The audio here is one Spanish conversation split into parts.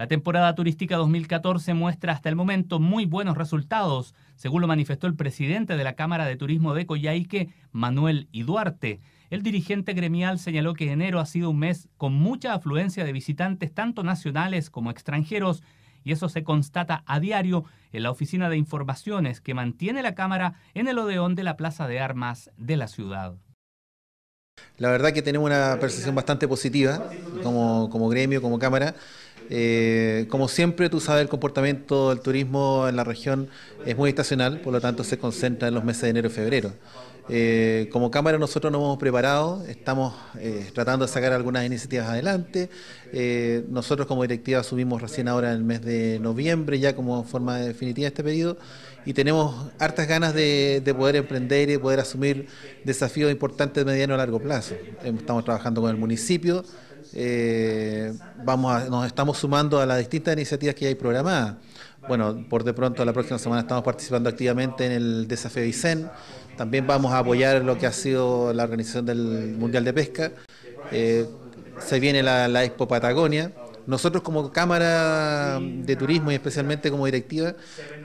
La temporada turística 2014 muestra hasta el momento muy buenos resultados, según lo manifestó el presidente de la Cámara de Turismo de Coyhaique, Manuel Iduarte. El dirigente gremial señaló que enero ha sido un mes con mucha afluencia de visitantes, tanto nacionales como extranjeros, y eso se constata a diario en la oficina de informaciones que mantiene la Cámara en el Odeón de la Plaza de Armas de la ciudad. La verdad que tenemos una percepción bastante positiva como gremio, como Cámara. Eh, como siempre, tú sabes, el comportamiento del turismo en la región es muy estacional, por lo tanto se concentra en los meses de enero y febrero. Eh, como Cámara nosotros nos hemos preparado, estamos eh, tratando de sacar algunas iniciativas adelante. nosotros como directiva asumimos recién ahora en el mes de noviembre, ya como forma definitiva este pedido, y tenemos hartas ganas de, de poder emprender y poder asumir desafíos importantes de mediano a largo plazo. Estamos trabajando con el municipio eh, vamos a, nos estamos sumando a las distintas iniciativas que hay programadas. Bueno, por de pronto la próxima semana estamos participando activamente en el desafío Vicen También vamos a apoyar lo que ha sido la organización del Mundial de Pesca. Eh, se viene la Expo Patagonia. Nosotros como Cámara de Turismo y especialmente como directiva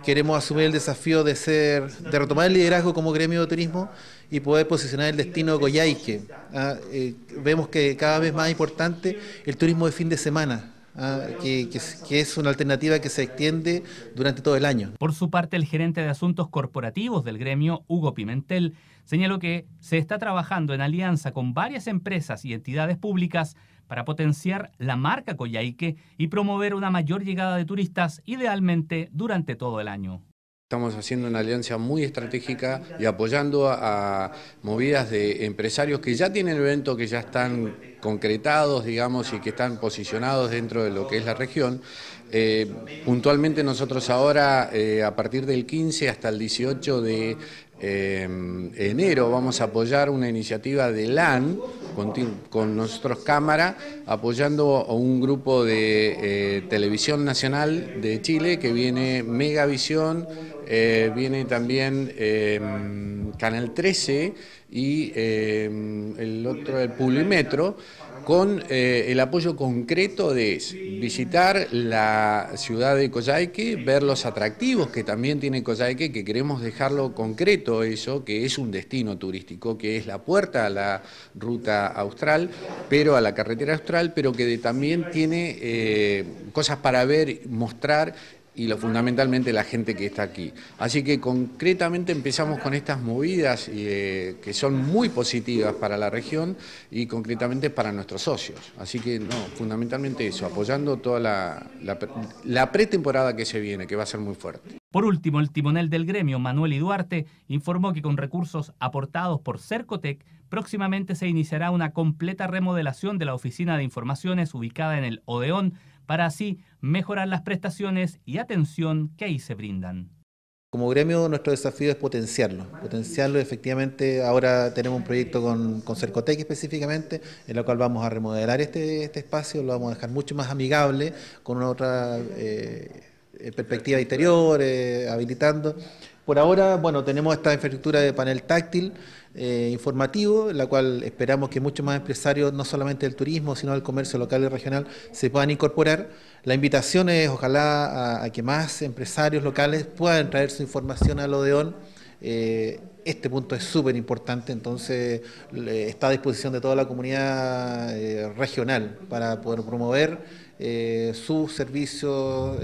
queremos asumir el desafío de ser, de retomar el liderazgo como gremio de turismo y poder posicionar el destino de ah, eh, vemos que cada vez más importante el turismo de fin de semana. Ah, que, es una alternativa que se extiende durante todo el año. Por su parte, el gerente de asuntos corporativos del gremio, Hugo Pimentel, señaló que se está trabajando en alianza con varias empresas y entidades públicas para potenciar la marca Coyhaique y promover una mayor llegada de turistas, idealmente durante todo el año. Estamos haciendo una alianza muy estratégica y apoyando a, movidas de empresarios que ya tienen evento, que ya están concretados, digamos, y que están posicionados dentro de lo que es la región. Eh, puntualmente nosotros ahora, eh, a partir del 15 hasta el 18 de eh, enero, vamos a apoyar una iniciativa de LAN con, con nosotros Cámara, apoyando a un grupo de Televisión Nacional de Chile que viene Megavisión, eh, viene también em, Canal 13 y em, el otro, el Pulimetro, con eh, el apoyo concreto de visitar la ciudad de Coyhaique, ver los atractivos que también tiene Coyhaique, que queremos dejarlo concreto eso, que es un destino turístico, que es la puerta a la ruta austral, pero a la carretera austral, pero que también tiene eh, cosas para ver, mostrar y lo, fundamentalmente la gente que está aquí. Así que concretamente empezamos con estas movidas eh, que son muy positivas para la región y concretamente para nuestros socios. Así que no, fundamentalmente eso, apoyando toda la, la pretemporada que se viene, que va a ser muy fuerte. Por último, el timonel del gremio, Manuel Iduarte, informó que con recursos aportados por Cercotec, próximamente se iniciará una completa remodelación de la oficina de informaciones ubicada en el Odeón, para así mejorar las prestaciones y atención que ahí se brindan. Como gremio nuestro desafío es potenciarlo, potenciarlo efectivamente, ahora tenemos un proyecto con, Cercotec específicamente, en el cual vamos a remodelar este, este, espacio, lo vamos a dejar mucho más amigable, con otra eh, perspectiva interior, eh, habilitando. Por ahora, bueno, tenemos esta infraestructura de panel táctil, eh, informativo, en la cual esperamos que muchos más empresarios, no solamente del turismo, sino del comercio local y regional, se puedan incorporar. La invitación es ojalá a, que más empresarios locales puedan traer su información al Odeón. Eh, este punto es súper importante, entonces está a disposición de toda la comunidad eh, regional para poder promover sus servicios,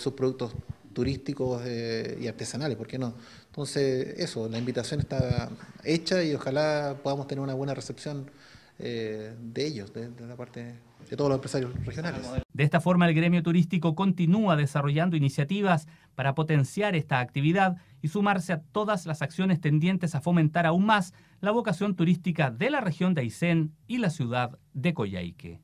sus productos turísticos eh, y artesanales, ¿por qué no? Entonces, eso, la invitación está hecha y ojalá podamos tener una buena recepción eh, de ellos, de, la parte de todos los empresarios regionales. De esta forma, el gremio turístico continúa desarrollando iniciativas para potenciar esta actividad y sumarse a todas las acciones tendientes a fomentar aún más la vocación turística de la región de Aysén y la ciudad de Coyhaique.